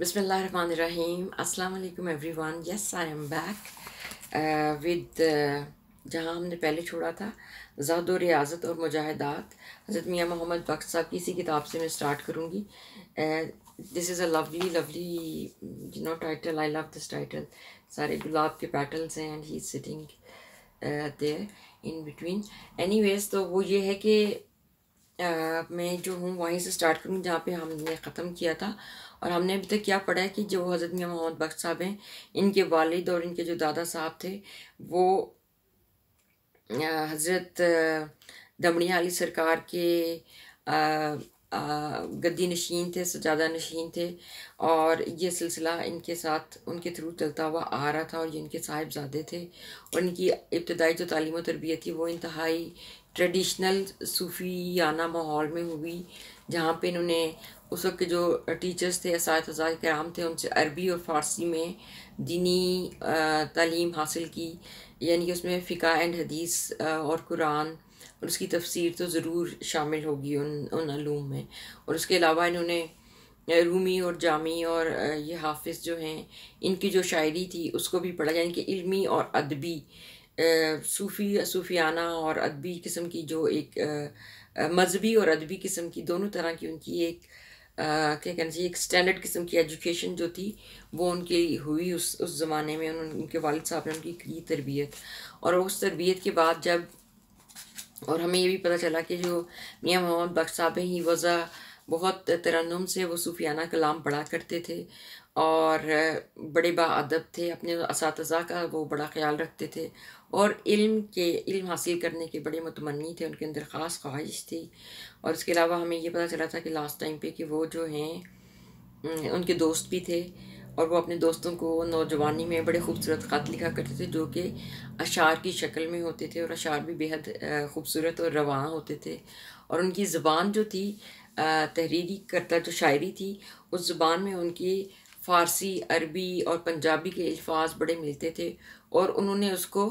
Bismillahirrahmanirrahim. Assalamu alaikum everyone. Yes, I am back uh, with uh, जहाँ हमने पहले छोड़ा था जद और रियाजत और मुजाहिदात हज़रत मियाँ मोहम्मद बख्श साहब की इसी किताब से मैं स्टार्ट करूँगी this is a lovely lovely you know title I love this title सारे गुलाब के पैटल्स हैं and he sitting there in between ways तो वो ये है कि uh, मैं जो हूँ वहीं से स्टार्ट करूँगी जहाँ पे हमने ख़त्म किया था और हमने अभी तक क्या पढ़ा है कि जो हज़रत मियाँ मोहम्मद बख्श साहब हैं इनके वालिद और इनके जो दादा साहब थे वो हज़रत दमड़िया अली सरकार के गद्दी नशीन थे सजादा नशीन थे और ये सिलसिला इनके साथ उनके थ्रू चलता हुआ आ रहा था और ये इनके साहिबजादे थे और इनकी इब्तदाई जो तालीम तरबियत थी वो इंतहाई ट्रेडिशनल सूफियाना माहौल में हुई जहाँ पे इन्होंने उस वक्त के जो टीचर्स थे इस कराम थे उनसे अरबी और फ़ारसी में दीनी तालीम हासिल की यानी कि उसमें फ़िका एंड हदीस और कुरान और उसकी तफसीर तो ज़रूर शामिल होगी उन उन उनूम में और उसके अलावा इन्होंने रूमी और जामी और ये हाफिज़ जो हैं इनकी जो शायरी थी उसको भी पढ़ा यानी कि इल्मी और अदबी सूफ़ी सूफियाना और अदबी किस्म की जो एक मजहबी और अदबी किस्म की दोनों तरह की उनकी एक क्या कहना चाहिए एक स्टैंडर्ड किस्म की एजुकेशन जो थी वो उनकी हुई उस उस ज़माने में उन, उनके वालद साहब ने उनकी की तरबियत और उस तरबियत के बाद जब और हमें ये भी पता चला कि जो मियाँ मोहम्मद बख्श साहब हैं ही वज़ा बहुत तरन्नुम से वो सूफियाना कलाम पढ़ा करते थे और बड़े अदब थे अपने इस का वो बड़ा ख्याल रखते थे और इल्म के इल्म हासिल करने के बड़े मतमनी थे उनके अंदर ख़ास ख्वाहिश थी और इसके अलावा हमें ये पता चला था कि लास्ट टाइम पे कि वो जो हैं उनके दोस्त भी थे और वो अपने दोस्तों को नौजवानी में बड़े खूबसूरत ख़त लिखा करते थे जो कि अशार की शक्ल में होते थे और अशार भी बेहद खूबसूरत और रवान होते थे और उनकी ज़बान जो थी तहरीरी करता जो शायरी थी उस ज़बान में उनकी फ़ारसी अरबी और पंजाबी के अल्फाज बड़े मिलते थे और उन्होंने उसको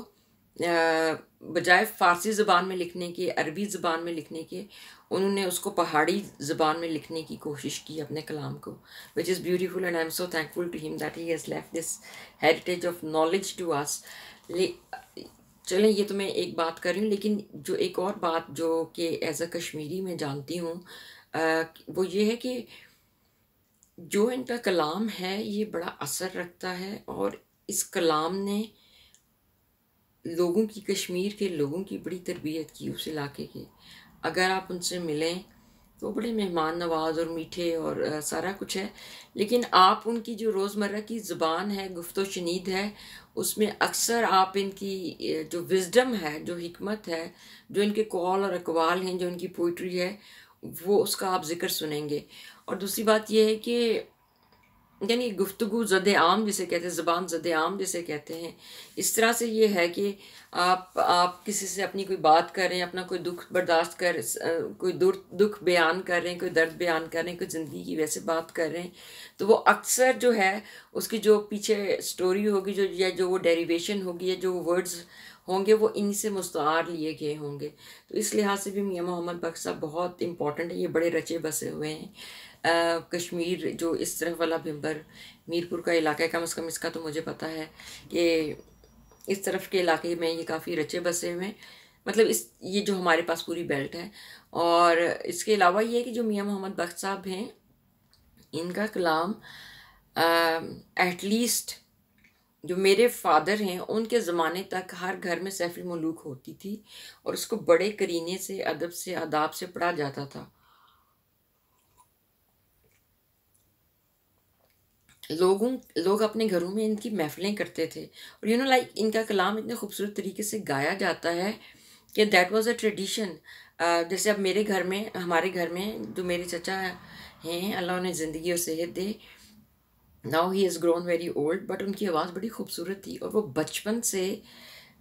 बजाय फ़ारसी ज़बान में लिखने के अरबी ज़बान में लिखने के उन्होंने उसको पहाड़ी ज़बान में लिखने की कोशिश की अपने कलाम को which is beautiful and I am so thankful to him that he has left this heritage of knowledge to us चलें ये तो मैं एक बात कर रही हूँ लेकिन जो एक और बात जो कि एज अ कश्मीरी मैं जानती हूँ वो ये है कि जो इनका कलाम है ये बड़ा असर रखता है और इस कलाम ने लोगों की कश्मीर के लोगों की बड़ी तरबियत की उस इलाके की अगर आप उनसे मिलें तो बड़े मेहमान नवाज और मीठे और सारा कुछ है लेकिन आप उनकी जो रोज़मर्रा की ज़बान है गुफ्त शनीद है उसमें अक्सर आप इनकी जो विजडम है जो हमत है जो इनके कॉल और अकवाल हैं जो इनकी पोइट्री है वो उसका आप ज़िक्र सुनेंगे और दूसरी बात यह है कि यानी गुफ्तु जद आम जिसे कहते हैं ज़बान जद आम जिसे कहते हैं इस तरह से ये है कि आप आप किसी से अपनी कोई बात कर रहे हैं अपना कोई दुख बर्दाश्त कर कोई दुर् दुख बयान कर रहे हैं कोई दर्द बयान कर रहे हैं कोई ज़िंदगी की वैसे बात कर रहे हैं तो वो अक्सर जो है उसकी जो पीछे स्टोरी होगी जो या जो वो डेरीवेशन होगी या जो वर्ड्स होंगे वो इन्हीं से मुस्तार लिए गए होंगे तो इस लिहाज से भी मियाँ मोहम्मद बख्श साहब बहुत इंपॉर्टेंट है ये बड़े रचे बसे हुए हैं कश्मीर जो इस तरफ वाला भिम्बर मीरपुर का इलाका है कम अज़ कम इसका तो मुझे पता है कि इस तरफ के इलाके में ये काफ़ी रचे बसे हुए हैं मतलब इस ये जो हमारे पास पूरी बेल्ट है और इसके अलावा ये है कि जो मियाँ मोहम्मद बख्त साहब हैं इनका कलाम एटलीस्ट जो मेरे फादर हैं उनके ज़माने तक हर घर में सैफी मलूक होती थी और उसको बड़े करीने से अदब से आदाब से पढ़ा जाता था लोगों लोग अपने घरों में इनकी महफिलें करते थे और यू नो लाइक इनका कलाम इतने खूबसूरत तरीके से गाया जाता है कि दैट वाज अ ट्रेडिशन जैसे अब मेरे घर में हमारे घर में जो मेरे चचा हैं अल्लाह उन्हें ज़िंदगी और सेहत दे now he is grown very old but उनकी आवाज़ बड़ी खूबसूरत थी और वो बचपन से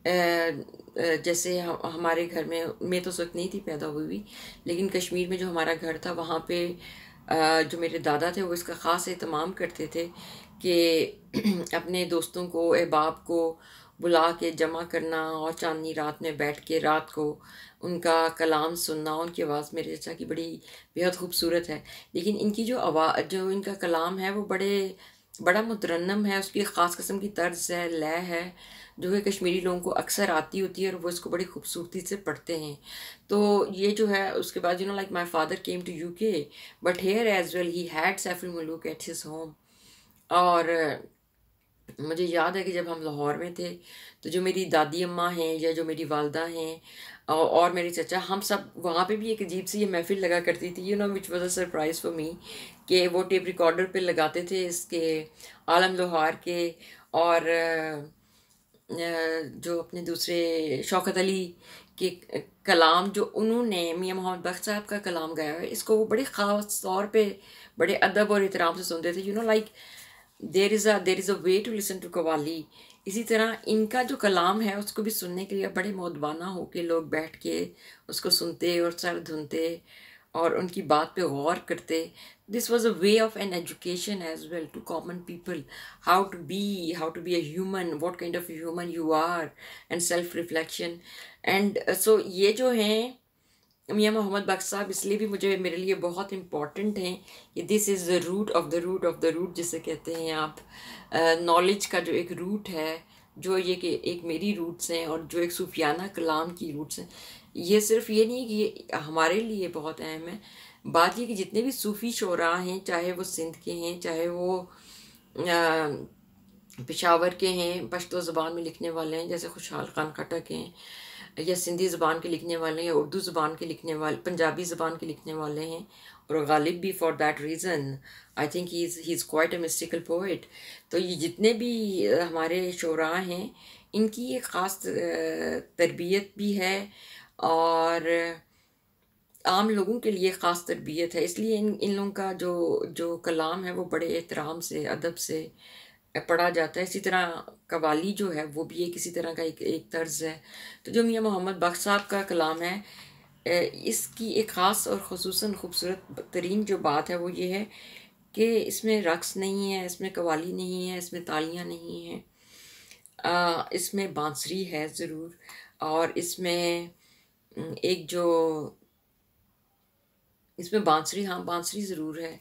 जैसे हमारे घर में मैं तो उस नहीं थी पैदा हुई हुई लेकिन कश्मीर में जो हमारा घर था वहाँ पर जो मेरे दादा थे वो इसका ख़ास अहतमाम करते थे कि अपने दोस्तों को अहबाब को बुला के जमा करना और चांदनी रात में बैठ के रात को उनका कलाम सुनना उनकी आवाज़ मेरे चाचा की बड़ी बेहद खूबसूरत है लेकिन इनकी जो आवाज़ जो इनका कलाम है वो बड़े बड़ा मुतरनम है उसकी ख़ास कस्म की तर्ज है लय है जो है कश्मीरी लोगों को अक्सर आती होती है और वो इसको बड़ी खूबसूरती से पढ़ते हैं तो ये जो है उसके बाद you know like my father came to UK but here as well he had Saiful Malook at his home और मुझे याद है कि जब हम लाहौर में थे तो जो मेरी दादी अम्मा हैं या जो मेरी वालदा हैं और मेरे चचा हम सब वहाँ पे भी एक अजीब सी ये महफिल लगा करती थी you know which was a surprise for me कि वो टेप रिकॉर्डर पे लगाते थे इसके आलम लाहौर के और जो अपने दूसरे शौकत अली के कलाम जो उन्होंने मियाँ मोहम्मद बख्त साहब का कलाम गाया है इसको वो बड़े ख़ास तौर पे बड़े अदब और एहतराम से सुनते थे you know like there is a there is a way to listen to qawwali इसी तरह इनका जो कलाम है उसको भी सुनने के लिए बड़े हो होकर लोग बैठ के उसको सुनते और सर धुनते और उनकी बात पे गौर करते this was a way of an education as well to common people how to be how to be a human what kind of human you are and self reflection and uh, so ये जो हैं मियाँ मोहम्मद बख्श साहब इसलिए भी मुझे मेरे लिए बहुत इम्पॉर्टेंट हैं ये this is the root of the root of the root जिसे कहते हैं आप नॉलेज uh, का जो एक रूट है जो ये कि एक मेरी रूट्स हैं और जो एक सूफियाना कलाम की रूट्स हैं ये सिर्फ ये नहीं कि ये हमारे लिए बहुत अहम है बात यह कि जितने भी सूफ़ी शोरा हैं चाहे वो सिंध के हैं चाहे वो पेशावर पिशावर के हैं पश्तो ज़बान में लिखने वाले हैं जैसे खुशहाल खान खटक हैं या सिंधी ज़बान के लिखने वाले हैं या उर्दू ज़बान के लिखने वाले पंजाबी ज़बान के लिखने वाले हैं और गालिब भी for that reason I think he is he is quite a mystical poet तो ये जितने भी हमारे शोरा हैं इनकी एक ख़ास तरबियत भी है और आम लोगों के लिए ख़ास तरबियत है इसलिए इन इन लोगों का जो जो कलाम है वो बड़े एहतराम से अदब से पढ़ा जाता है इसी तरह कवाली जो है वो भी एक इसी तरह का एक एक तर्ज है तो जो मियाँ मोहम्मद बख्श साहब का कलाम है इसकी एक ख़ास और खसूस खूबसूरत तरीन जो बात है वो ये है कि इसमें रक़ नहीं है इसमें कवाली नहीं है इसमें तालियाँ नहीं हैं इसमें बांसुरी है ज़रूर और इसमें एक जो इसमें बांसुरी हाँ बांसुरी ज़रूर है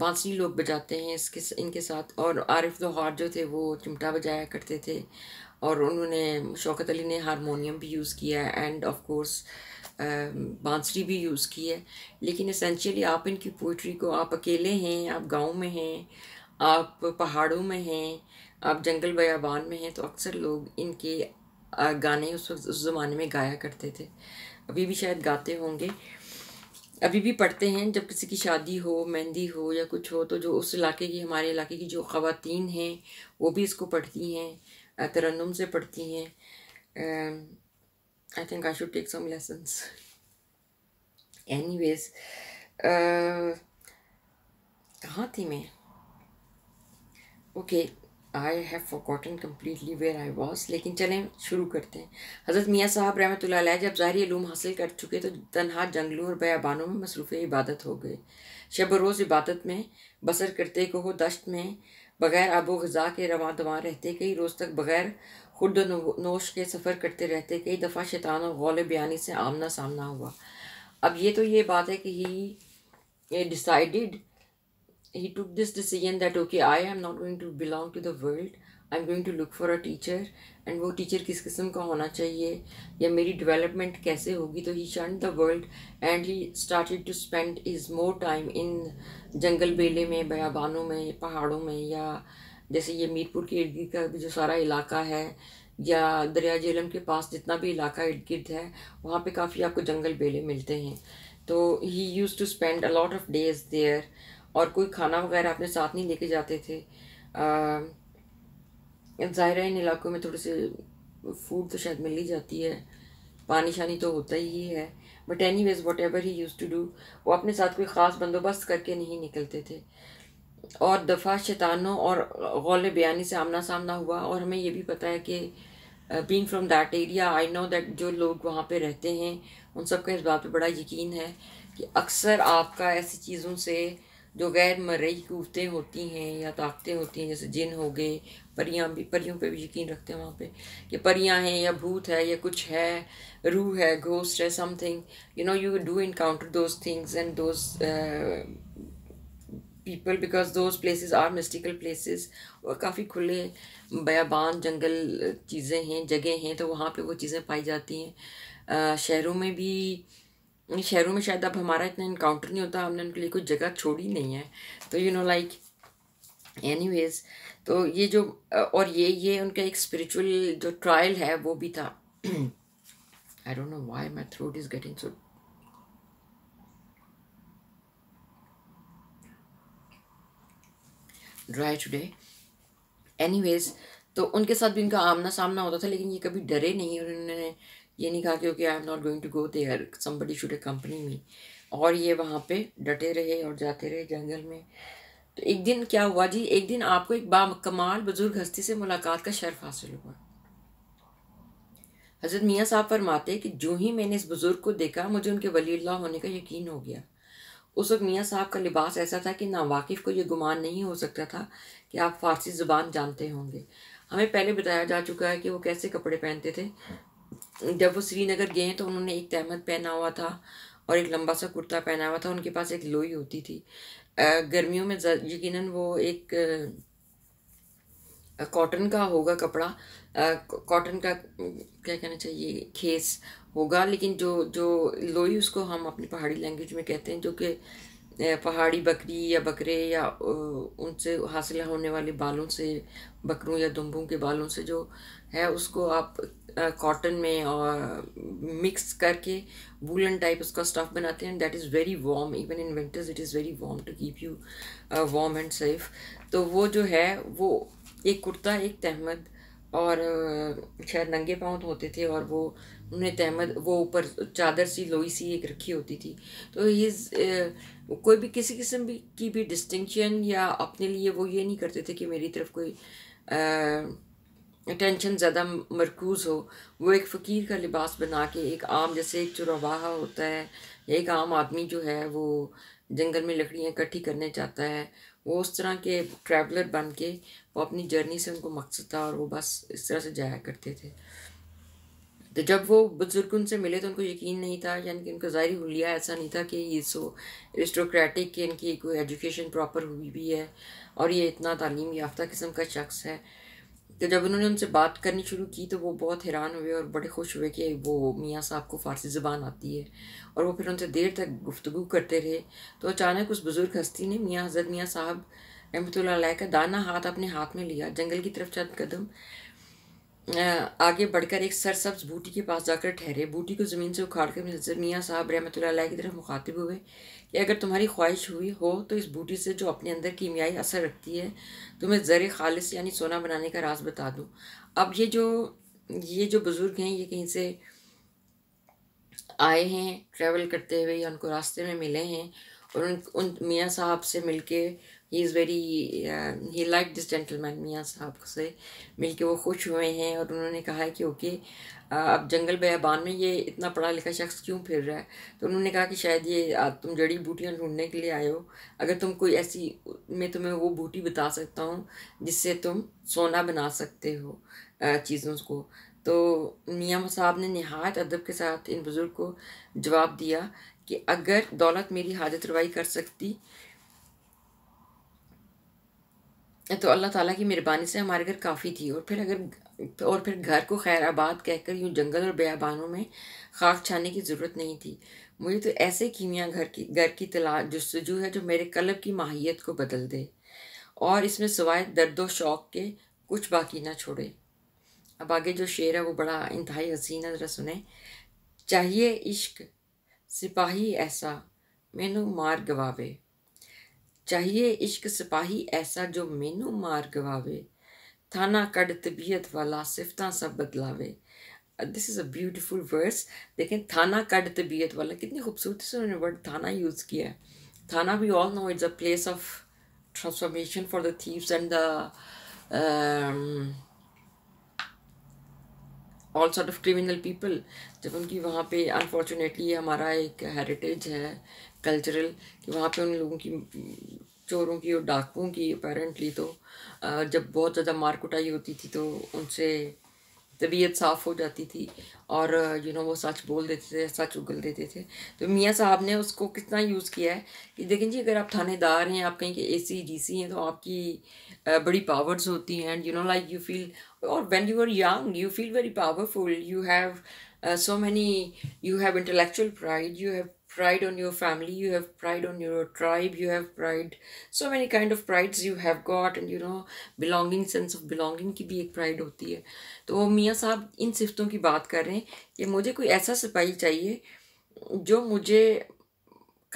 बांसुरी लोग बजाते हैं इसके इनके साथ और आरिफ दोहार जो थे वो चिमटा बजाया करते थे और उन्होंने शौकत अली ने हारमोनीम भी यूज़ किया है एंड ऑफ कोर्स बांसुरी भी यूज़ की है लेकिन इसेंशियली आप इनकी पोइट्री को आप अकेले हैं आप गांव में हैं आप पहाड़ों में हैं आप जंगल बयाबान में हैं तो अक्सर लोग इनके गाने उस वक्त उस ज़माने में गाया करते थे अभी भी शायद गाते होंगे अभी भी पढ़ते हैं जब किसी की शादी हो मेहंदी हो या कुछ हो तो जो उस इलाके की हमारे इलाके की जो ख़वातीन हैं वो भी इसको पढ़ती हैं तरन्नुम से पढ़ती हैं I think I should take some lessons anyways कहाँ थी मैं okay okay. I have forgotten completely where I was लेकिन चलें शुरू करते हैं हज़रत मियाँ साहब रहमत ला जब ज़ाहरी लूम हासिल कर चुके तो तनहा जंगलों और बयाबानों में मसरूफ़ इबादत हो गए शब रोज़ इबादत में बसर करते कोह दश्त में बग़ैर आबो गज़ा के रवा दवा रहते कई रोज़ तक बग़ैर खुद नोश के सफ़र करते रहते कई दफ़ा शैतान और गौल बयानी से आमना सामना हुआ अब ये तो ये बात है कि he decided he took this decision that okay I am not going to belong to the world I am going to look for a teacher and वो टीचर किस किस्म का होना चाहिए या मेरी डिवेलपमेंट कैसे होगी तो he shun the world and he started to spend is more time in jungle बेले में बयाबानों में पहाड़ों में या जैसे ये मीरपुर के इर्द गिर्द का भी जो सारा इलाका है या दरिया झेलम के पास जितना भी इलाका इर्द गिर्द है वहाँ पर काफ़ी आपको जंगल बेले मिलते हैं तो he used to spend a lot of days there और कोई खाना वगैरह अपने साथ नहीं लेके जाते थे ज़ाहिर इन इलाकों में थोड़े से फूड तो शायद मिल ही जाती है पानी शानी तो होता ही है but anyways whatever he used to do वो अपने साथ कोई ख़ास बंदोबस्त करके नहीं निकलते थे और दफ़ा शैतानों और गौल बयानी से आमना सामना हुआ और हमें ये भी पता है कि being from that area I know that जो लोग वहाँ पे रहते हैं उन सब का इस बात पे बड़ा यकीन है कि अक्सर आपका ऐसी चीज़ों से जो गैर मरई कूफतें होती हैं या ताकतें होती हैं जैसे जिन हो गए परियां भी परियों पे भी यकीन रखते हैं वहाँ पे कि परियां हैं या भूत है या कुछ है रूह है घोस्ट है something you know you do encounter those things and those people because those places are mystical places और काफ़ी खुले बयाबान जंगल चीज़ें हैं जगह हैं तो वहाँ पे वो चीज़ें पाई जाती हैं शहरों में भी शहरों में शायद अब हमारा इतना इनकाउंटर नहीं होता हमने उनके लिए कोई जगह छोड़ी नहीं है तो यू नो लाइक एनीवेज तो ये जो और ये ये उनका एक स्पिरिचुअल जो ट्रायल है वो भी था I don't know why my throat is getting so dry today anyways तो उनके साथ भी इनका आमना सामना होता था लेकिन ये कभी डरे नहीं और उन्होंने ये नहीं कहा कि okay I am not going to go there somebody should company me और ये वहाँ पे डटे रहे और जाते रहे जंगल में तो एक दिन क्या हुआ जी एक दिन आपको एक कमाल बुजुर्ग हस्ती से मुलाकात का शर्फ हासिल हुआ हजरत मियाँ साहब फरमाते कि जो ही मैंने इस बुज़ुर्ग को देखा मुझे उनके वली अल्लाह होने का यकीन हो गया उस वक्त मियाँ साहब का लिबास ऐसा था कि नावाकिफ़ को यह गुमान नहीं हो सकता था कि आप फारसी ज़ुबान जानते होंगे हमें पहले बताया जा चुका है कि वो कैसे कपड़े पहनते थे जब वो श्रीनगर गए हैं तो उन्होंने एक तहमद पहना हुआ था और एक लंबा सा कुर्ता पहना हुआ था उनके पास एक लोई होती थी गर्मियों में यकीन वो एक कॉटन का होगा कपड़ा कॉटन का क्या कहना चाहिए खेस होगा लेकिन जो जो लोई उसको हम अपनी पहाड़ी लैंग्वेज में कहते हैं जो कि पहाड़ी बकरी या बकरे या उनसे हासिल होने वाले बालों से बकरों या दुम्बों के बालों से जो है उसको आप कॉटन में और मिक्स करके वूलन टाइप उसका स्टफ़ बनाते हैं that is very warm even in winters it is very warm to keep you warm and safe तो वो जो है वो एक कुर्ता एक तहमद और शायद नंगे पाँव तो होते थे और वो उन्हें तहमद वो ऊपर चादर सी लोई सी एक रखी होती थी तो इज़ वो कोई भी किसी किस्म भी की भी डिस्टिंक्शन या अपने लिए वो ये नहीं करते थे कि मेरी तरफ कोई अटेंशन ज़्यादा मरकूज़ हो वो एक फ़कीर का लिबास बना के एक आम जैसे एक चुरावाहा होता है या एक आम आदमी जो है वो जंगल में लकड़ियाँ इकट्ठी करने जाता है वो उस तरह के ट्रैवलर बन के वो अपनी जर्नी से उनको मकसद था और वो बस इस तरह से जाया करते थे तो जब वो बुज़ुर्ग उनसे मिले तो उनको यकीन नहीं था यानी कि उनको ज़ाहिर हुलिया ऐसा नहीं था कि ये सो एरिस्टोक्रेटिक कि इनकी कोई एजुकेशन प्रॉपर हुई भी है और ये इतना तालीम याफ्ता किस्म का शख्स है तो जब उन्होंने उनसे बात करनी शुरू की तो वो बहुत हैरान हुए और बड़े खुश हुए कि वो मियाँ साहब को फ़ारसी ज़बान आती है और वो फिर उनसे देर तक गुफ्तु करते रहे तो अचानक उस बुज़ुर्ग हस्ती ने मियाँ हजरत मियाँ साहब रहमत का दाना हाथ अपने हाथ में लिया जंगल की तरफ चंद कदम आगे बढ़कर एक सरसब्ज बूटी के पास जाकर ठहरे बूटी को ज़मीन से उखाड़ कर मियाँ साहब रहमत की तरफ मुखातिब हुए कि अगर तुम्हारी ख्वाहिश हुई हो तो इस बूटी से जो अपने अंदर कीमियाई असर रखती है तुम्हें ज़र खालिस यानी सोना बनाने का राज बता दूँ अब ये जो ये जो बुज़ुर्ग हैं ये कहीं से आए हैं ट्रैवल करते हुए या उनको रास्ते में मिले हैं और उन उन मियाँ साहब से मिलके he is very he like this gentleman मियाँ साहब से मिल के वो खुश हुए हैं और उन्होंने कहा है कि ओके अब जंगल बयाबान में ये इतना पढ़ा लिखा शख्स क्यों फिर रहा है तो उन्होंने कहा कि शायद ये तुम जड़ी बूटियाँ ढूंढने के लिए आए हो अगर तुम कोई ऐसी मैं तुम्हें वो बूटी बता सकता हूँ जिससे तुम सोना बना सकते हो चीज़ों को तो मियाँ साहब ने नहायत अदब के साथ इन बुज़ुर्ग को जवाब दिया कि अगर दौलत मेरी हाजत रवाई कर सकती तो अल्लाह ताला की मेहरबानी से हमारे घर काफ़ी थी और फिर अगर और फिर घर को खैर आबाद कहकर यूँ जंगल और बयाबानों में खाक छाने की ज़रूरत नहीं थी मुझे तो ऐसे कीमिया घर की घर की तलाश जस्तजू है जो मेरे कलब की माहियत को बदल दे और इसमें सवाए दर्द व शौक़ के कुछ बाकी ना छोड़े अब आगे जो शेर है वो बड़ा इंतहाई हसीन है ज़रा सुने चाहिए इश्क सिपाही ऐसा मैनू मार गवावे चाहिए इश्क सिपाही ऐसा जो मैनू मार गवावे थाना कड़ तबीयत वाला सिफता सब बदलावे this is a beautiful verse देखें थाना कड़ तबीयत वाला कितनी खूबसूरती से उन्होंने वर्ड थाना यूज़ किया है थाना we all know it's a place of transformation for the thieves and the all sort of criminal people जब उनकी वहाँ पर अनफॉर्चुनेटली हमारा एक हेरिटेज है कल्चरल कि वहाँ पे उन लोगों की चोरों की और डाकुओं की अपेरेंटली तो जब बहुत ज़्यादा मार कुटाई होती थी तो उनसे तबीयत साफ़ हो जाती थी और यू नो वो सच बोल देते थे सच उगल देते थे तो मियाँ साहब ने उसको कितना यूज़ किया है कि देखें जी अगर आप थानेदार हैं आप कहीं के ए सी डी सी हैं तो आपकी बड़ी पावर्स होती हैं and you know like you feel और when you are young you feel very powerful you have so many you have intellectual pride you have pride on your family you have pride on your tribe you have pride so many kind of prides you have got and you know belonging sense of belonging ki bhi ek pride hoti hai to mia sahab in sifton ki baat kar rahe hain ki mujhe koi aisa sipahi chahiye jo mujhe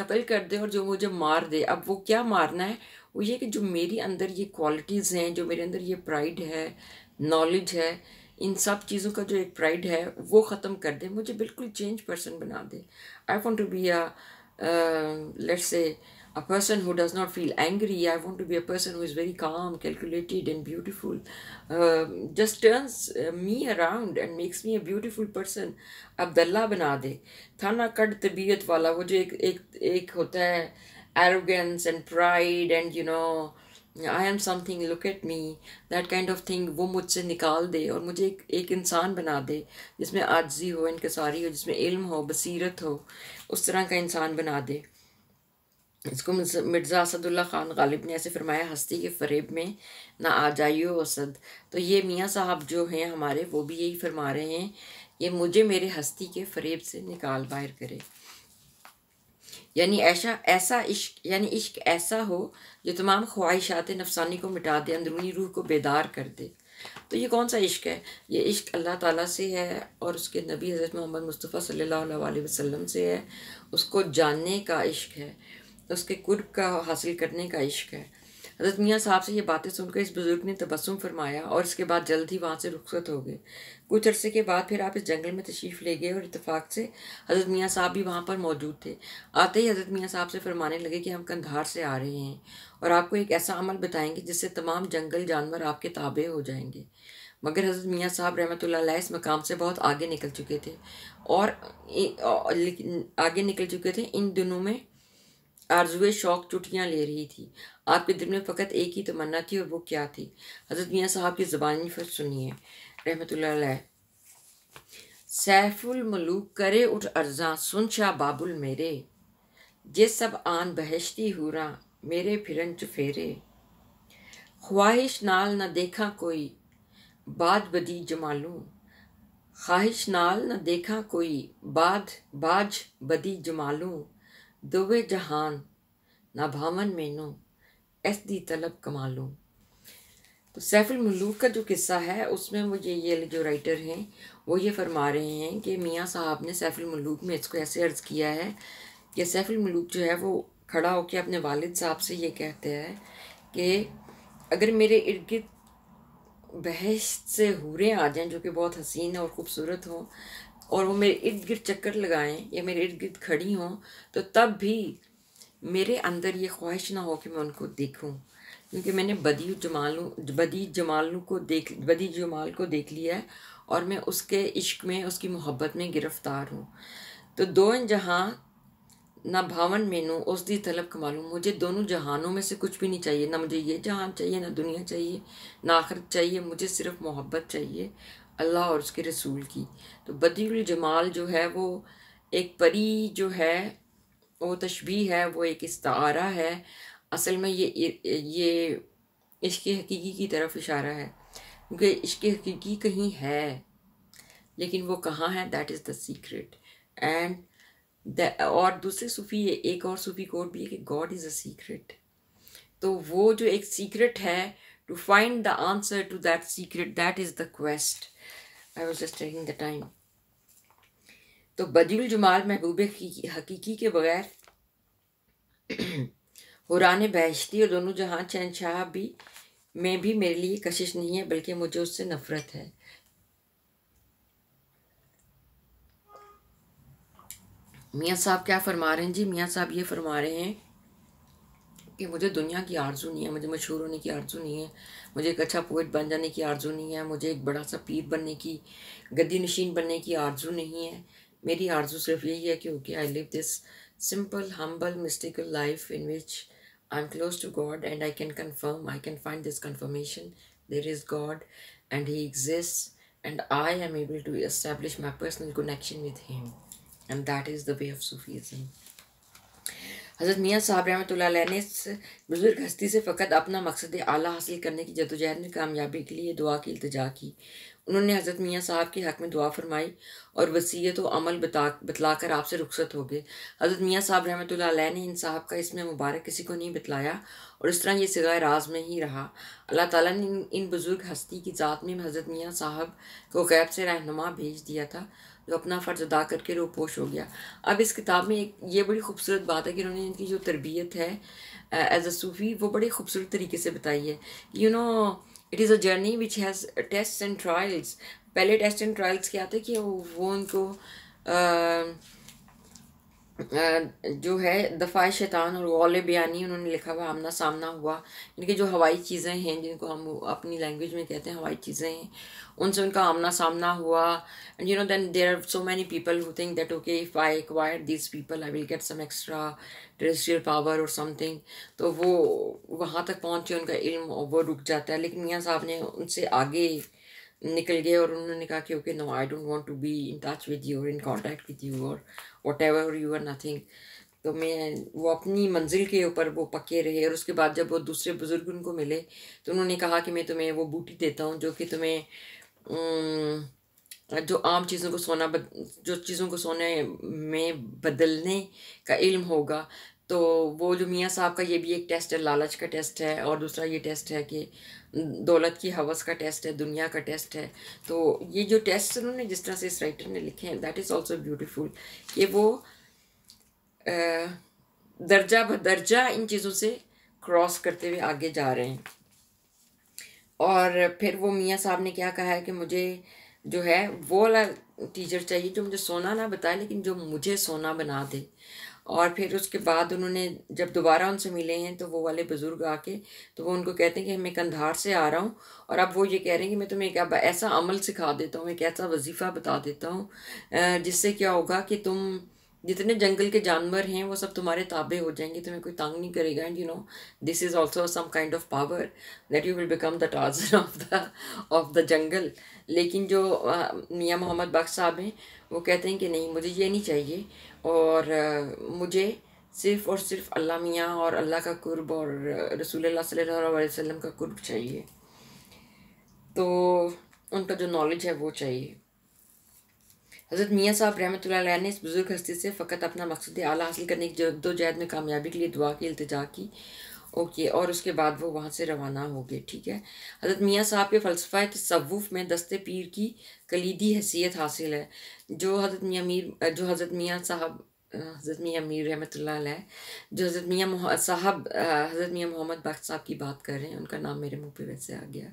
qatl kar de aur jo mujhe maar de ab wo kya marna hai wo ye ki jo मेरी andar ye qualities hain jo mere andar ye pride hai knowledge hai इन सब चीज़ों का जो एक pride है वो ख़त्म कर दे मुझे बिल्कुल चेंज पर्सन बना दे I want to be a let's say a person who does not feel angry I want to be a person who is very calm calculated and beautiful just turns me around and makes me a beautiful person Abdullah बना दे थाना cut तबीयत वाला वो जो एक, एक, एक होता है arrogance and pride and you know I am something look at me that kind of thing वो मुझसे निकाल दे और मुझे एक एक इंसान बना दे जिसमें आजी हो इनकसारी हो जिसमें इल्म हो बसीरत हो उस तरह का इंसान बना दे इसको मिर्ज़ा असदुल्ला ख़ान गालिब ने ऐसे फरमाया हस्ती के फरेब में ना आ जाइयो असद तो ये मियाँ साहब जो हैं हमारे वो भी यही फरमा रहे हैं ये मुझे मेरे हस्ती के फरेब से निकाल बाहर करे यानी ऐसा ऐसा इश्क यानी इश्क ऐसा हो जो तमाम ख्वाहिशात नफसानी को मिटा दे अंदरूनी रूह को बेदार कर दे तो ये कौन सा इश्क है ये इश्क अल्लाह ताला से है और उसके नबी हज़रत मोहम्मद मुस्तफ़ा सल्लल्लाहु अलैहि वसल्लम से है उसको जानने का इश्क है उसके कुर्ब का हासिल करने का इश्क है हजरत मियाँ साहब से ये बातें सुनकर इस बुज़ुर्ग ने तबसम फरमाया और इसके बाद जल्द ही वहाँ से रुखसत हो गए कुछ अरसे के बाद फिर आप इस जंगल में तशरीफ़ ले गए और इतफाक़ से हज़रत मियाँ साहब भी वहाँ पर मौजूद थे आते ही हज़रत मियाँ साहब से फरमाने लगे कि हम कंधार से आ रहे हैं और आपको एक ऐसा अमल बताएंगे जिससे तमाम जंगल जानवर आपके ताबे हो जाएंगे मगर हज़रत मियाँ साहब रहमत इस मकाम से बहुत आगे निकल चुके थे और आगे निकल चुके थे इन दिनों में आरजुए शौक चुटियाँ ले रही थी आपके दिल में फ़कत एक ही तमन्ना थी और वो क्या थी हज़रत मियाँ साहब की ज़बानी फिर सुनिए रहमत सैफुल मलूक करे उठ अर्जा सुन शाह बाबुल मेरे जे सब आन बहशती हुरा मेरे फिरन चुफेरे ख्वाहिश नाल न देखा कोई बाद बदी जमालू ख्वाहिश नाल न देखा कोई बाद बाज बदी जमालू दुबे जहान नाभामन मेनो एस दी तलब कमालो तो सैफुल मलूक का जो किस्सा है उसमें वो ये ये जो राइटर हैं वो ये फरमा रहे हैं कि मियाँ साहब ने सैफुल मलूक में इसको ऐसे अर्ज़ किया है कि सैफुल मलूक जो है वो खड़ा होकर अपने वालिद साहब से ये कहते हैं कि अगर मेरे इर्द गिर्द बहश से हूरें आ जाएं जो कि बहुत हसीन और ख़ूबसूरत हों और वो मेरे इर्द गिर्द चक्कर लगाएं या मेरे इर्द गिर्द खड़ी हों तो तब भी मेरे अंदर ये ख्वाहिश ना हो कि मैं उनको देखूं क्योंकि मैंने बदी जमालू बदी जमालू को देख बदी जमाल को देख लिया है और मैं उसके इश्क में उसकी मोहब्बत में गिरफ़्तार हूँ तो दो जहाँ ना भावन मेनू उस दी तलब कमालू मुझे दोनों जहानों में से कुछ भी नहीं चाहिए ना मुझे ये जहान चाहिए ना दुनिया चाहिए ना आखिरत चाहिए मुझे सिर्फ मोहब्बत चाहिए अल्लाह और उसके रसूल की तो बदील जमाल जो है वो एक परी जो है वो तशबी है वो एक इस्तारा है असल में ये ये इश्क हकीकी की तरफ इशारा है क्योंकि इश्क हकीकी कहीं है लेकिन वो कहाँ है that is the secret and और दूसरे सूफ़ी एक और सूफ़ी कोट भी है कि गॉड इज़ अ सीक्रेट तो वो जो एक सीक्रेट है to find the answer to that secret that is the quest I was just taking the time तो बदल जमाल महबूब हकीकी के बगैर हुरान बहशती और दोनों जहाँ चैन शाह भी में भी मेरे लिए कशिश नहीं है बल्कि मुझे उससे नफरत है मियाँ साहब क्या फरमा रहे हैं जी मियाँ साहब ये फरमा रहे हैं कि मुझे दुनिया की आरजू नहीं है मुझे मशहूर होने की आरजू नहीं है मुझे एक अच्छा पोइट बन जाने की आरजू नहीं है मुझे एक बड़ा सा पीर बनने की गद्दी नशीन बनने की आरजू नहीं है मेरी आरजू सिर्फ यही है कि okay I live this simple humble mystical life in which I am close to God and I can confirm I can find this confirmation there is God and he exist and I am able to establish my personal connection with him and that is the way of Sufism हज़रत मियाँ साहब रहमत ने बुज़ुर्ग हस्ती से फ़कत अपना मकसद आला हासिल करने की जदोजहद में कामयाबी के लिए दुआ की इल्तजा की उन्होंने हज़रत मियाँ साहब के हक़ में दुआ फरमाई और वसीयत वमल अमल बता बतला कर आपसे रुखसत हो गए हज़रत मियाँ साहब रहमत ने इन साहब का इसमें मुबारक किसी को नहीं बतलाया और इस तरह ये सिगा राज में ही रहा अल्लाह ताली ने इन बुज़ुर्ग हस्ती की ज़ात में हज़रत मियाँ साहब को गैब से रहनुमा भेज दिया था जो अपना फ़र्ज अदा करके रोपोश हो गया अब इस किताब में एक ये बड़ी खूबसूरत बात है कि उन्होंने इनकी जो तरबियत है एज अ सूफ़ी वो बड़े खूबसूरत तरीके से बताई है you know it is a journey which has test and trials पहले टेस्ट एंड ट्रायल्स क्या थे कि वो उनको आ, जो है दफ़ा शैतान और वाल बयानी उन्होंने लिखा हुआ आमना सामना हुआ इनके जो हवाई चीज़ें हैं जिनको हम अपनी लैंग्वेज में कहते हैं हवाई चीज़ें हैं उनसे उनका आमना सामना हुआ and you know then there are so many people who think that okay if I acquire this people I will get some extra terrestrial power और समथिंग तो वो वहाँ तक पहुँच के उनका इल्म वो रुक जाता है लेकिन मियाँ साहब ने उनसे आगे निकल गए और उन्होंने कहा कि okay no I don't want to be in touch with you और इन कांटेक्ट विद यू और whatever you are nothing तो मैं वो अपनी मंजिल के ऊपर वो पके रहे और उसके बाद जब वो दूसरे बुज़ुर्ग उनको मिले तो उन्होंने कहा कि मैं तुम्हें वो बूटी देता हूँ जो कि तुम्हें जो आम चीज़ों को सोना बद, जो चीज़ों को सोने में बदलने का इल्म होगा तो वो जो मियाँ साहब का ये भी एक टेस्ट है लालच का टेस्ट है और दूसरा ये टेस्ट है कि दौलत की हवस का टेस्ट है दुनिया का टेस्ट है तो ये जो टेस्ट उन्होंने जिस तरह से इस राइटर ने लिखे हैं दैट इज़ ऑल्सो ब्यूटीफुल कि वो दर्जा बदर्जा इन चीज़ों से क्रॉस करते हुए आगे जा रहे हैं और फिर वो मियाँ साहब ने क्या कहा है कि मुझे जो है वो वाला टीचर चाहिए जो मुझे सोना ना बताए लेकिन जो मुझे सोना बना दे और फिर उसके बाद उन्होंने जब दोबारा उनसे मिले हैं तो वो वाले बुज़ुर्ग आके तो वो उनको कहते हैं कि मैं कंधार से आ रहा हूँ और अब वो ये कह रहे हैं कि मैं तुम्हें एक ऐसा अमल सिखा देता हूँ एक ऐसा वजीफ़ा बता देता हूँ जिससे क्या होगा कि तुम जितने जंगल के जानवर हैं वो सब तुम्हारे ताबे हो जाएंगे तुम्हें कोई तंग नहीं करेगा and you know this is also some kind of power that you will become the Tarzan of the of the jungle लेकिन जो मियाँ मोहम्मद बख्श साहब हैं वो कहते हैं कि नहीं मुझे ये नहीं चाहिए और आ, मुझे सिर्फ़ और सिर्फ अल्लाह मियाँ और अल्लाह का कुर्ब और रसूल सल्लल्लाहु का कुर्ब चाहिए तो उनका जो नॉलेज है वो चाहिए हज़रत मियाँ साहब रहमत ने इस बुज़ुर्ग हस्ती से फ़कत अपना मकसद आला हासिल करने की जद्दोजहद में कामयाबी के लिए दुआ की अल्तजा की ओके और उसके बाद वो वहाँ से रवाना हो गए ठीक है हज़रत मियाँ साहब के फ़लसफ़ा तसवुफ़ में दस्ते पीर की कलीदी हैसियत हासिल है जो हज़रत मियाँ मीर जो हज़रत मियाँ साहब हज़रत मियाँ मीर रहमत जो हज़रत मियाँ साहब हज़रत मियाँ मोहम्मद बख्त साहब की बात कर रहे हैं उनका नाम मेरे मुँह पे वैसे आ गया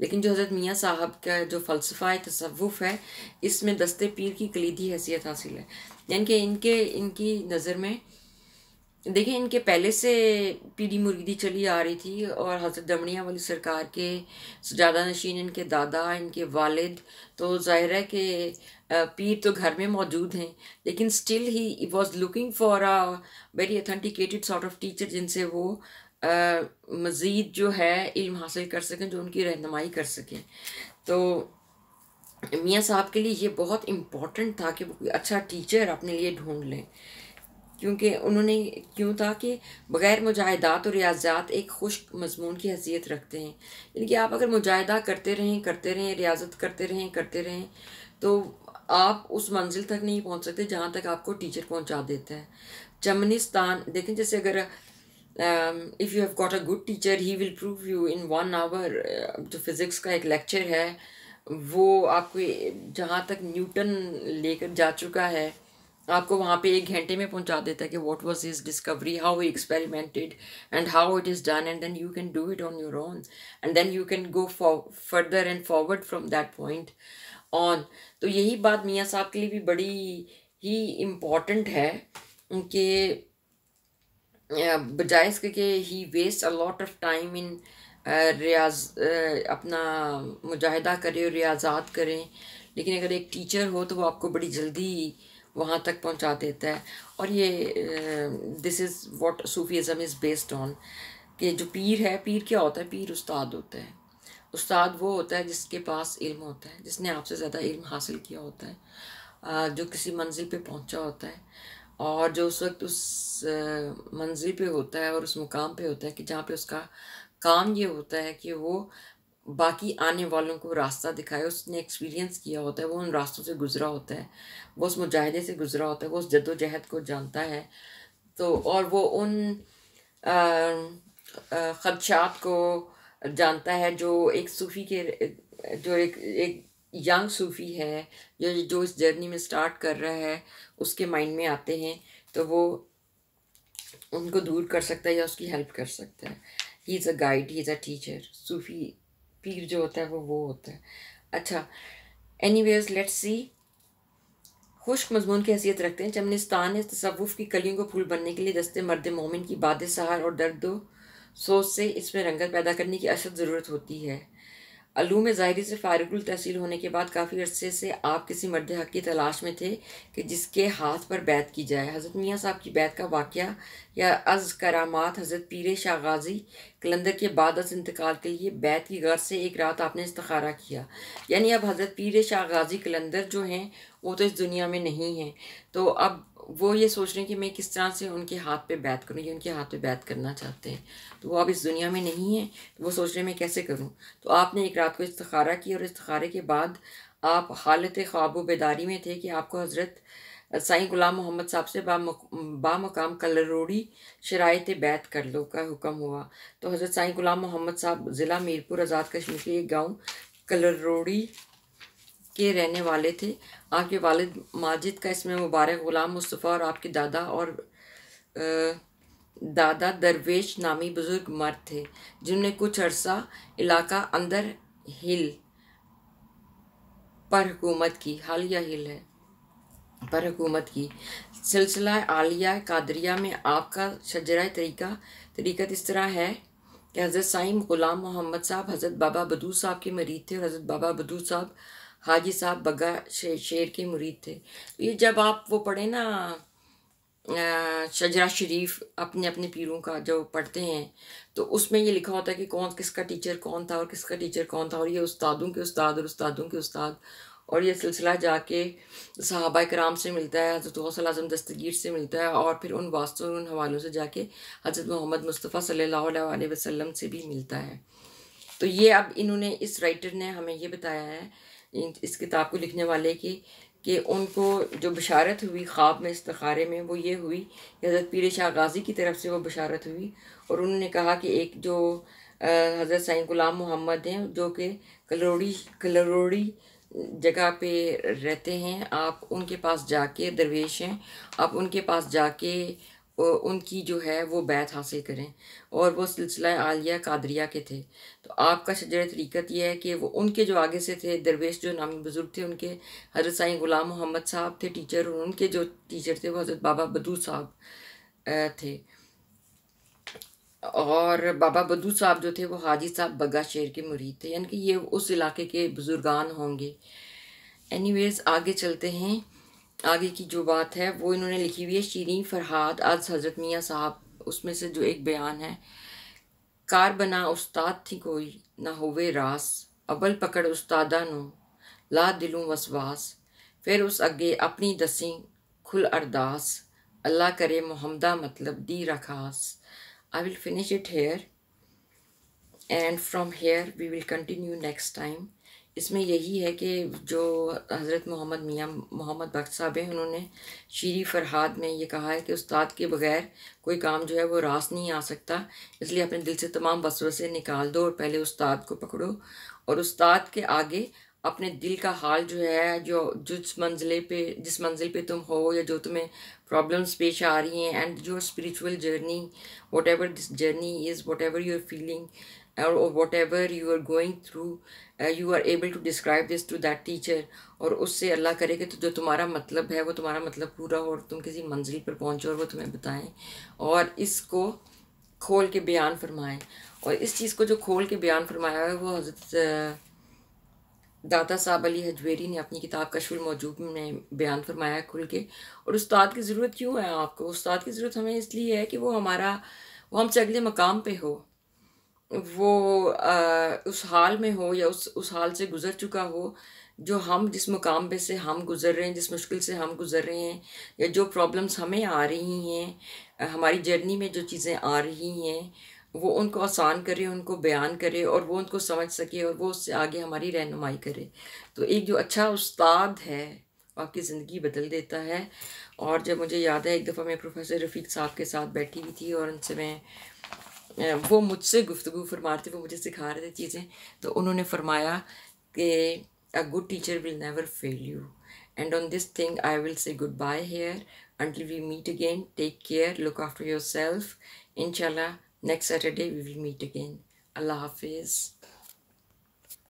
लेकिन जो हज़रत मियाँ साहब का जो फ़लसफ़ा है तसवुफ़ है इसमें दस्ते पीर की कलीदी हैसियत हासिल है यानी कि इनके इनकी नज़र में देखिए इनके पहले से पीढ़ी मुरीदी चली आ रही थी और हजरत दमड़िया वाली सरकार के सजादा नशीन इनके दादा इनके वालिद तो ज़ाहिर है कि पीर तो घर में मौजूद हैं लेकिन still he was looking for a very authenticated sort of teacher जिनसे वो मज़ीद जो है इल्म हासिल कर सकें जो उनकी रहनमाई कर सकें तो मियाँ साहब के लिए ये बहुत इम्पॉर्टेंट था कि वो अच्छा टीचर अपने लिए ढूंढ लें क्योंकि उन्होंने क्यों था कि बग़ैर मुजाहिदात और रियाजात एक खुश्क मजमून की हैसियत रखते हैं यानी कि आप अगर मुजाहिदा करते रहें करते रहें रियाजत करते रहें करते रहें तो आप उस मंजिल तक नहीं पहुंच सकते जहां तक आपको टीचर पहुंचा देता है चमनिस्तान देखें जैसे अगर um, if you have got a good teacher he will prove you in one hour uh, जो फिज़िक्स का एक लेक्चर है वो आपको जहाँ तक न्यूटन लेकर जा चुका है आपको वहाँ पे एक घंटे में पहुँचा देता है कि what was his discovery how he experimented and how it is done and then you can do it on your own and then you can go further and forward from that point on तो यही बात मियाँ साहब के लिए भी बड़ी ही important है कि बजाय इसके कि he waste a lot of time in रियाज अपना मुजाहिदा करें और रियाजात करें लेकिन अगर एक टीचर हो तो वो आपको बड़ी जल्दी वहाँ तक पहुँचा देता है और ये this is what Sufism is based on कि जो पीर है पीर क्या होता है पीर उस्ताद होता है उस्ताद वो होता है जिसके पास इल्म होता है जिसने आपसे ज़्यादा इल्म हासिल किया होता है uh, जो किसी मंजिल पे पहुंचा होता है और जो उस वक्त उस मंजिल पे होता है और उस मुकाम पे होता है कि जहाँ पे उसका काम ये होता है कि वो बाकी आने वालों को रास्ता दिखाए उसने एक्सपीरियंस किया होता है वो उन रास्तों से गुजरा होता है वो उस मुजाहिदे से गुजरा होता है वो उस जद्दोजहद को जानता है तो और वो उन खदशात को जानता है जो एक सूफ़ी के जो एक एक यंग सूफ़ी है या जो इस जर्नी में स्टार्ट कर रहा है उसके माइंड में आते हैं तो वो उनको दूर कर सकता है या उसकी हेल्प कर सकता है he is a guide he is a teacher सूफ़ी पीर जो होता है वो वो होता है अच्छा एनी वेज लेट्स सी खुश्क मजमून की हैसियत रखते हैं चमनिस्तान है तसवुफ़ की कलियों को फूल बनने के लिए दस्ते मर्द मोमिन की बाद सहार और दर्द सोच से इसमें रंगत पैदा करने की अशद ज़रूरत होती है अलूम ज़ाहरी से फ़ारगुल तहसील होने के बाद काफ़ी अरसे से आप किसी मर्द हक़ की तलाश में थे कि जिसके हाथ पर बैत की जाए हज़रत मियाँ साहब की बैत का वाक़ या अज़ करामात हज़रत पीर शाह गाजी कलंदर के बाद अज इंतकाल के लिए बैत की गर्ज से एक रात आपने इस्तारा किया यानी अब हज़रत पीर शाह गाजी कलंदर जो हैं वो तो इस दुनिया में नहीं हैं तो अब वो ये सोच रहे हैं कि मैं किस तरह से उनके हाथ पे बैत करूँ ये उनके हाथ पे बैत करना चाहते हैं तो वो अब इस दुनिया में नहीं है तो वो सोच रहे हैं मैं कैसे करूँ तो आपने एक रात को इस्तारा किया और इस्तारे के बाद आप हालत ख्वाब बेदारी में थे कि आपको हज़रत साई गुलाम मोहम्मद साहब से मकाम कलरोड़ी शरात बैत कर लो का हुक्म हुआ तो हज़रत साई गुलाम मोहम्मद साहब ज़िला मीरपुर आज़ाद कश्मीर के एक गाँव कलरोड़ी के रहने वाले थे आपके वालिद माजिद का इसमें मुबारक ग़ुलाम मुस्तफ़ा और आपके दादा और दादा दरवेश नामी बुज़ुर्ग मर्द थे जिनने कुछ अरसा इलाका अंदर हिल पर हुकूमत की हालिया हिल है पर हुकूमत की सिलसिला आलिया कादरिया में आपका शजरा तरीका तरीक़त इस तरह है कि हज़रत साइम ग़ुलाम मोहम्मद साहब हज़रत बाबा बदू साहब के मरीद थे और हज़रत बाबा बदू साहब हाजी साहब बग्गा शे, शेर के मुरीद थे ये जब आप वो पढ़े ना शजरा शरीफ अपने अपने पीरों का जो पढ़ते हैं तो उसमें ये लिखा होता है कि कौन किसका टीचर कौन था और किसका टीचर कौन था और ये उस्तादों के उस्ताद और उस्तादों के उस्ताद और ये सिलसिला जाके सहाबा कराम से मिलता है हज़रत वसल आजम दस्तगीर से मिलता है और फिर उन वास्तों उन हवालों से जाके हज़रत मोहम्मद मुस्तफ़ा सल्लल्लाहु अलैहि वसल्लम से भी मिलता है तो ये अब इन्होंने इस राइटर ने हमें ये बताया है इस किताब को लिखने वाले की कि उनको जो बशारत हुई ख्वाब में इस्तखारे में वो ये हुई कि हज़रत पीर शाह गाज़ी की तरफ से वो बशारत हुई और उन्होंने कहा कि एक जो हज़रत साईं गुलाम मोहम्मद हैं जो कि कलोड़ी कलरोड़ी जगह पे रहते हैं आप उनके पास जाके दरवेश हैं आप उनके पास जाके उनकी जो है वो बैत हासिल करें और वो सिलसिला आलिया कादरिया के थे तो आपका शजर तरीक़त यह है कि वो उनके जो आगे से थे दरवेश जो नामी बुज़ुर्ग थे उनके हज़रत साई ग़ुलाम मोहम्मद साहब थे टीचर और उनके जो टीचर थे वो हज़रत बाबा बदू साहब थे और बाबा बदू साहब जो थे वो हाजी साहब बग्गा शेर के मुरीद थे यानी कि ये उस इलाके के बुज़ुर्गान होंगे एनी आगे चलते हैं आगे की जो बात है वो इन्होंने लिखी हुई है शीरी फरहाद आज हज़रत मियाँ साहब उसमें से जो एक बयान है कार बना उस्ताद थी कोई ना होवे रास अबल पकड़ उस्तादा नो ला दिलू वसवास फिर उस अगे अपनी दसी खुल अरदास अल्लाह करे मोहम्मदा मतलब दी रखास I will finish it here and from here we will continue next time इसमें यही है कि जो हज़रत मोहम्मद मियाँ मोहम्मद बख्त साहब हैं उन्होंने शीरी फरहाद में ये कहा है कि उस्ताद के बगैर कोई काम जो है वो रास नहीं आ सकता इसलिए अपने दिल से तमाम वसवों से निकाल दो और पहले उस्ताद को पकड़ो और उस्ताद के आगे अपने दिल का हाल जो है जो जिस मंजिले पे जिस मंजिल पे तुम हो या जो तुम्हें प्रॉब्लम्स पेश आ रही हैं and your spiritual journey whatever this journey is whatever your feeling or, or whatever you are going through uh, you are able to describe this to that teacher और उससे अल्लाह करे कि तो जो तुम्हारा मतलब है वो तुम्हारा मतलब पूरा हो और तुम किसी मंजिल पर पहुँचो और वो तुम्हें बताएं और इसको खोल के बयान फरमाएं और इस चीज़ को जो खोल के बयान फरमाया है वो हज़रत दाता साहब अली हजवेरी ने अपनी किताब कशुल मौजूद में बयान फरमाया खुल के और उस्ताद की ज़रूरत क्यों है आपको उस्ताद की ज़रूरत हमें इसलिए है कि वो हमारा वो हमसे अगले मकाम पे हो वो आ, उस हाल में हो या उस उस हाल से गुज़र चुका हो जो हम जिस मुकाम पे से हम गुज़र रहे हैं जिस मुश्किल से हम गुज़र रहे हैं या जो प्रॉब्लम्स हमें आ रही हैं हमारी जर्नी में जो चीज़ें आ रही हैं वो उनको आसान करे उनको बयान करे और वो उनको समझ सके और वो उससे आगे हमारी रहनुमाई करे तो एक जो अच्छा उस्ताद है आपकी ज़िंदगी बदल देता है और जब मुझे याद है एक दफ़ा मैं प्रोफेसर रफ़ीक साहब के साथ बैठी हुई थी और उनसे मैं वो मुझसे गुफ्तु फरमा रहे वो मुझे सिखा रहे थे चीज़ें तो उन्होंने फरमाया कि a good teacher will never fail you and on this thing I will say goodbye here until we meet again take care look after yourself in next Saturday we will meet again अल्लाह हाफिज़